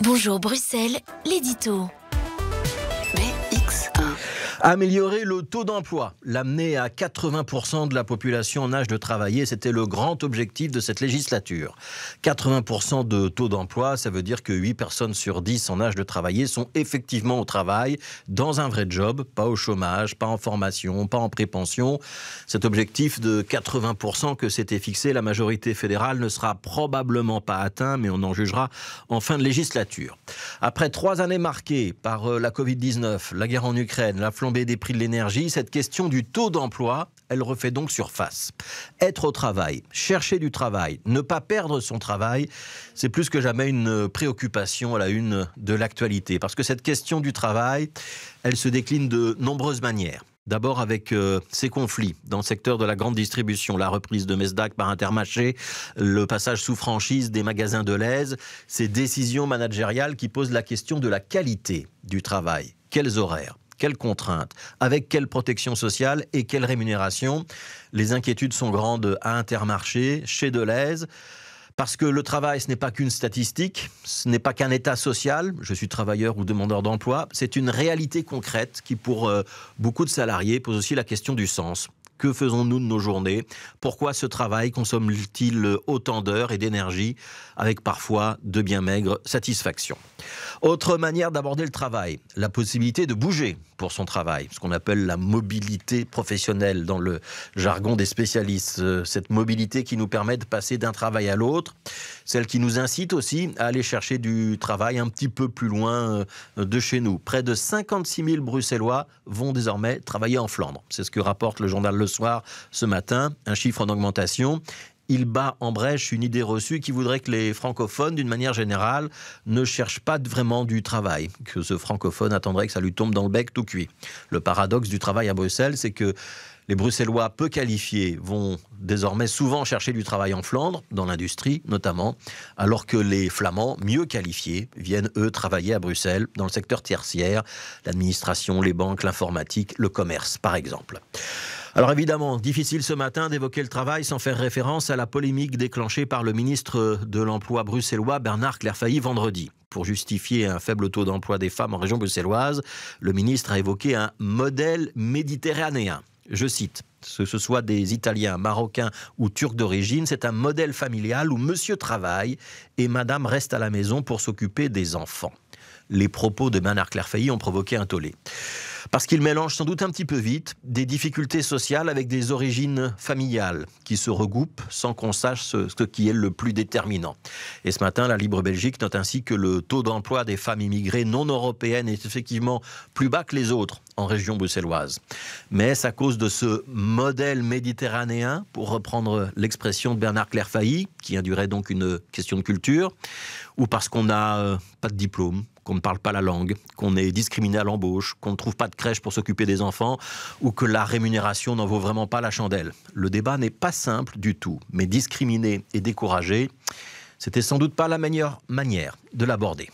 Bonjour Bruxelles, l'édito. Améliorer le taux d'emploi, l'amener à 80% de la population en âge de travailler, c'était le grand objectif de cette législature. 80% de taux d'emploi, ça veut dire que 8 personnes sur 10 en âge de travailler sont effectivement au travail, dans un vrai job, pas au chômage, pas en formation, pas en prépension. Cet objectif de 80% que s'était fixé la majorité fédérale ne sera probablement pas atteint, mais on en jugera en fin de législature. Après trois années marquées par euh, la Covid-19, la guerre en Ukraine, la flambée des prix de l'énergie, cette question du taux d'emploi, elle refait donc surface. Être au travail, chercher du travail, ne pas perdre son travail, c'est plus que jamais une préoccupation à la une de l'actualité. Parce que cette question du travail, elle se décline de nombreuses manières. D'abord avec euh, ces conflits dans le secteur de la grande distribution, la reprise de Mesdac par Intermarché, le passage sous franchise des magasins de l'aise, ces décisions managériales qui posent la question de la qualité du travail. Quels horaires quelles contraintes Avec quelle protection sociale et quelle rémunération Les inquiétudes sont grandes à Intermarché, chez Deleuze. Parce que le travail, ce n'est pas qu'une statistique, ce n'est pas qu'un état social, je suis travailleur ou demandeur d'emploi, c'est une réalité concrète qui, pour euh, beaucoup de salariés, pose aussi la question du sens. Que faisons-nous de nos journées Pourquoi ce travail consomme-t-il autant d'heures et d'énergie avec parfois de bien maigres satisfactions Autre manière d'aborder le travail, la possibilité de bouger pour son travail, ce qu'on appelle la mobilité professionnelle dans le jargon des spécialistes, euh, cette mobilité qui nous permet de passer d'un travail à l'autre celle qui nous incite aussi à aller chercher du travail un petit peu plus loin euh, de chez nous. Près de 56 000 Bruxellois vont désormais travailler en Flandre. C'est ce que rapporte le journal Le Soir ce matin, un chiffre en augmentation il bat en brèche une idée reçue qui voudrait que les francophones, d'une manière générale, ne cherchent pas vraiment du travail, que ce francophone attendrait que ça lui tombe dans le bec tout cuit. Le paradoxe du travail à Bruxelles, c'est que les Bruxellois peu qualifiés vont désormais souvent chercher du travail en Flandre, dans l'industrie notamment, alors que les Flamands, mieux qualifiés, viennent eux travailler à Bruxelles, dans le secteur tertiaire, l'administration, les banques, l'informatique, le commerce par exemple. Alors évidemment, difficile ce matin d'évoquer le travail sans faire référence à la polémique déclenchée par le ministre de l'Emploi bruxellois Bernard Clairfailly vendredi. Pour justifier un faible taux d'emploi des femmes en région bruxelloise, le ministre a évoqué un modèle méditerranéen. Je cite que ce soit des Italiens, Marocains ou Turcs d'origine, c'est un modèle familial où monsieur travaille et madame reste à la maison pour s'occuper des enfants les propos de Bernard Clairfailly ont provoqué un tollé. Parce qu'il mélange sans doute un petit peu vite des difficultés sociales avec des origines familiales qui se regroupent sans qu'on sache ce qui est le plus déterminant. Et ce matin, la Libre Belgique note ainsi que le taux d'emploi des femmes immigrées non européennes est effectivement plus bas que les autres en région bruxelloise. Mais est-ce à cause de ce modèle méditerranéen, pour reprendre l'expression de Bernard Clairfailly, qui induirait donc une question de culture, ou parce qu'on n'a euh, pas de diplôme, qu'on ne parle pas la langue, qu'on est discriminé à l'embauche, qu'on ne trouve pas de crèche pour s'occuper des enfants, ou que la rémunération n'en vaut vraiment pas la chandelle. Le débat n'est pas simple du tout, mais discriminé et découragé, c'était sans doute pas la meilleure manière de l'aborder.